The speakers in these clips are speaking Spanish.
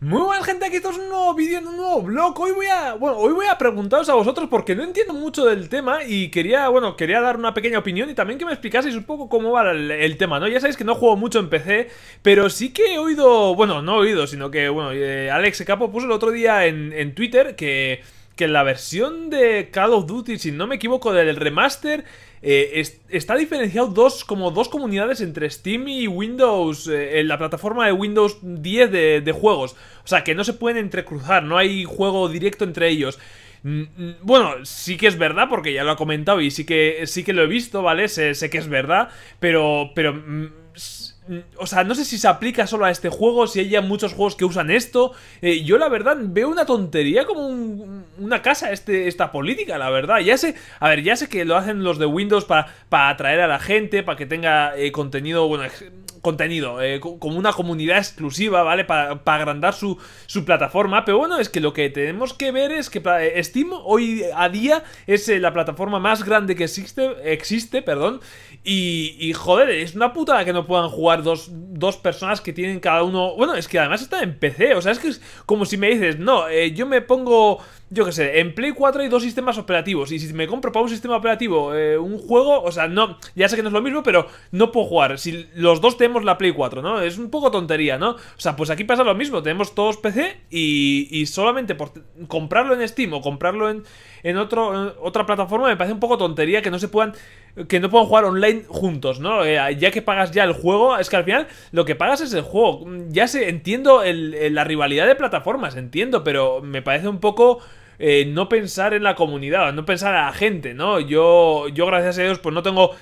Muy buena gente, aquí todos en un nuevo vídeo, en un nuevo blog Hoy voy a, bueno, hoy voy a preguntaros a vosotros porque no entiendo mucho del tema Y quería, bueno, quería dar una pequeña opinión y también que me explicaseis un poco cómo va el, tema, ¿no? Ya sabéis que no juego mucho en PC, pero sí que he oído, bueno, no he oído, sino que, bueno, eh, Alex Capo puso el otro día en, en Twitter que que la versión de Call of Duty, si no me equivoco, del remaster, eh, está diferenciado dos, como dos comunidades entre Steam y Windows, eh, en la plataforma de Windows 10 de, juegos. O sea, que no se pueden entrecruzar, no hay juego directo entre ellos. Mm, mm, bueno, sí que es verdad, porque ya lo ha comentado y sí que, sí que lo he visto, ¿vale? Sé, sé que es verdad, pero, pero mm, Mm, o sea, no sé si se aplica solo a este juego, si hay ya muchos juegos que usan esto. Eh, yo, la verdad, veo una tontería como una casa este, esta política, la verdad. Ya sé, a ver, ya sé que lo hacen los de Windows para, para atraer a la gente, para que tenga eh, contenido, bueno, contenido, eh, como una comunidad exclusiva, ¿vale? Para, agrandar su, su, plataforma. Pero bueno, es que lo que tenemos que ver es que eh, Steam hoy a día es eh, la plataforma más grande que existe, existe perdón. Y, joder, es una putada que no puedan jugar dos, personas que tienen cada uno... Bueno, es que además está en PC, o sea, es que es como si me dices, no, yo me pongo yo qué sé, en Play 4 hay dos sistemas operativos. Y si me compro para un sistema operativo eh, un juego, o sea, no, ya sé que no es lo mismo, pero no puedo jugar. Si los dos tenemos la Play 4, ¿no? Es un poco tontería, ¿no? O sea, pues aquí pasa lo mismo. Tenemos todos PC y, y solamente por comprarlo en Steam o comprarlo en, en, en otra plataforma me parece un poco tontería que no se puedan que no puedo jugar online juntos, ¿no? Eh, ya que pagas ya el juego, es que al final lo que pagas es el juego. Ya sé, entiendo la rivalidad de plataformas, entiendo, pero me parece un poco... Eh, no pensar en la comunidad, no pensar a la gente, ¿no? Yo, yo gracias a Dios, pues no tengo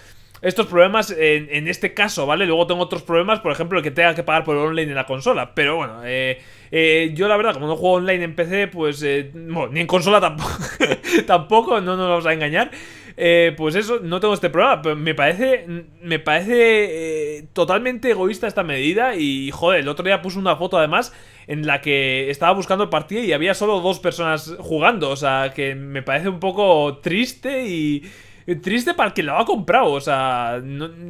estos problemas en, este caso, ¿vale? Luego tengo otros problemas, por ejemplo, el que tenga que pagar por online en la consola. Pero bueno, eh, yo la verdad, como no juego online en PC, pues... bueno, ni en consola tampoco, tampoco, no nos vamos a engañar. Eh, pues eso, no tengo este problema. me parece, me parece eh, totalmente egoísta esta medida. Y joder, el otro día puse una foto además en la que estaba buscando el partido y había solo dos personas jugando. O sea, que me parece un poco triste y eh, triste para el que lo ha comprado, o sea,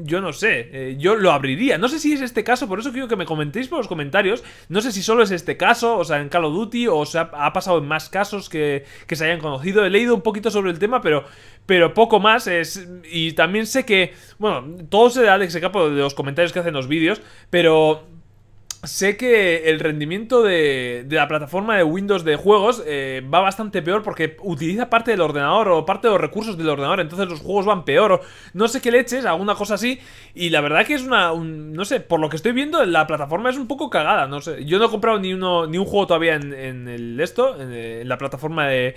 yo no sé, eh, yo lo abriría. No sé si es este caso, por eso quiero que me comentéis por los comentarios. No sé si solo es este caso, o sea, en Call of Duty, o sea, ha pasado en más casos que, que se hayan conocido. He leído un poquito sobre el tema, pero, pero poco más. Es, y también sé que, bueno, todo se da Alex Capo de los comentarios que hacen los vídeos, pero sé que el rendimiento de, la plataforma de Windows de juegos eh, va bastante peor porque utiliza parte del ordenador o parte de los recursos del ordenador, entonces los juegos van peor o no sé qué leches, alguna cosa así. Y la verdad que es una, no sé, por lo que estoy viendo, la plataforma es un poco cagada, no sé. Yo no he comprado ni, uno, ni un juego todavía en, en esto, eh, en la plataforma de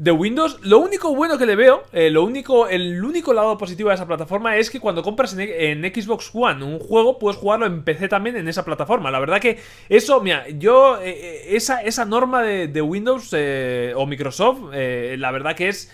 de Windows. Lo único bueno que le veo, eh, lo único, el único lado positivo de esa plataforma es que cuando compras en, Xbox One un juego, puedes jugarlo en PC también en esa plataforma. La verdad que eso, mira, yo, eh, eh, esa, esa norma de, Windows o Microsoft, la verdad que es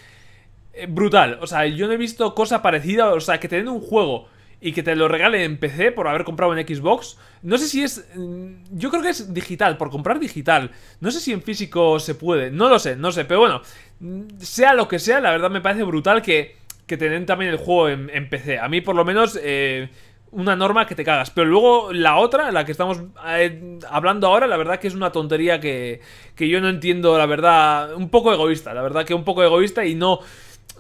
brutal. O sea, yo no he visto cosa parecida, o sea, que tienen un juego y que te lo regalen en PC por haber comprado en Xbox. No sé si es. Mm, yo creo que es digital, por comprar digital. No sé si en físico se puede. No lo sé, no sé. Pero bueno, mm, sea lo que sea, la verdad me parece brutal que, que te también el juego en, PC. A mí, por lo menos. Eh, una norma que te cagas. Pero luego la otra, la que estamos eh, hablando ahora, la verdad que es una tontería que, que yo no entiendo, la verdad, un poco egoísta, la verdad que un poco egoísta y no,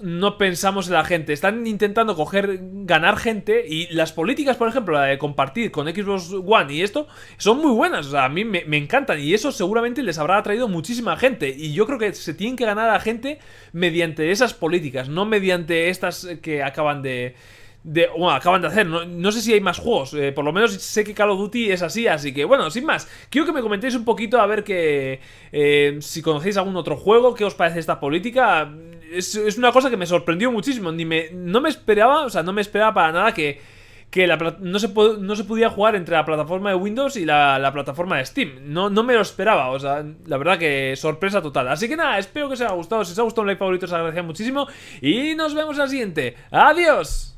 no pensamos en la gente. Están intentando coger, ganar gente y las políticas, por ejemplo, la de compartir con Xbox One y esto, son muy buenas. O sea, a mí me, encantan y eso seguramente les habrá atraído muchísima gente. Y yo creo que se tienen que ganar a gente mediante esas políticas, no mediante estas que acaban de... bueno, acaban de hacer. No, sé si hay más juegos. Eh, por lo menos sé que Call of Duty es así. Así que, bueno, sin más. Quiero que me comentéis un poquito a ver que... Eh, si conocéis algún otro juego, qué os parece esta política es, una cosa que me sorprendió muchísimo. Ni no me esperaba, o sea, no me esperaba para nada que, no, se no se podía jugar entre la plataforma de Windows y la, plataforma de Steam. No, no me lo esperaba, o sea, la verdad que sorpresa total. Así que nada, espero que os haya gustado. Si os ha gustado un like favorito, os agradecería muchísimo. Y nos vemos en la siguiente. ¡Adiós!